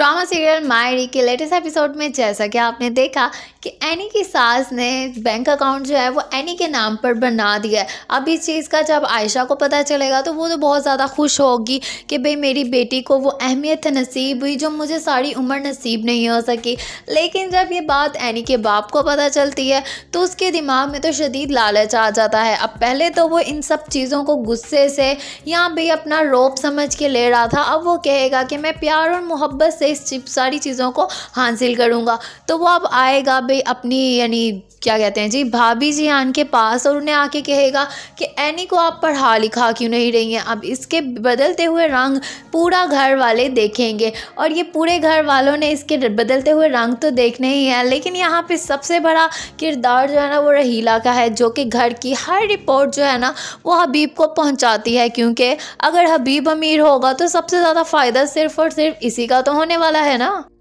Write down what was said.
drama serial मायरी के latest episode में जैसा कि आपने देखा कि एनी की सास ने बैंक अकाउंट जो है वो एनी के नाम पर बना दिया है अब इस चीज़ का जब आयशा को पता चलेगा तो वो तो बहुत ज़्यादा खुश होगी कि भाई मेरी बेटी को वो अहमियत नसीब हुई जो मुझे सारी उम्र नसीब नहीं हो सकी लेकिन जब ये बात एनी के बाप को पता चलती है तो उसके दिमाग में तो शदीद लालच आ जाता है अब पहले तो वो इन सब चीज़ों को गुस्से से या भाई अपना रोप समझ के ले रहा था अब वो कहेगा कि मैं प्यार और मोहब्बत से इस सारी चीज़ों को हासिल करूँगा तो वो अब आएगा भाई अपनी यानी क्या कहते हैं जी भाभी जी आन के पास और उन्हें आके कहेगा कि एनी को आप पढ़ा लिखा क्यों नहीं रही हैं अब इसके बदलते हुए रंग पूरा घर वाले देखेंगे और ये पूरे घर वालों ने इसके बदलते हुए रंग तो देखने ही हैं लेकिन यहाँ पे सबसे बड़ा किरदार जो है ना वो रहीला का है जो कि घर की हर रिपोर्ट जो है ना वो हबीब को पहुँचाती है क्योंकि अगर हबीब अमीर होगा तो सबसे ज़्यादा फ़ायदा सिर्फ और सिर्फ इसी का तो होने होने वाला है ना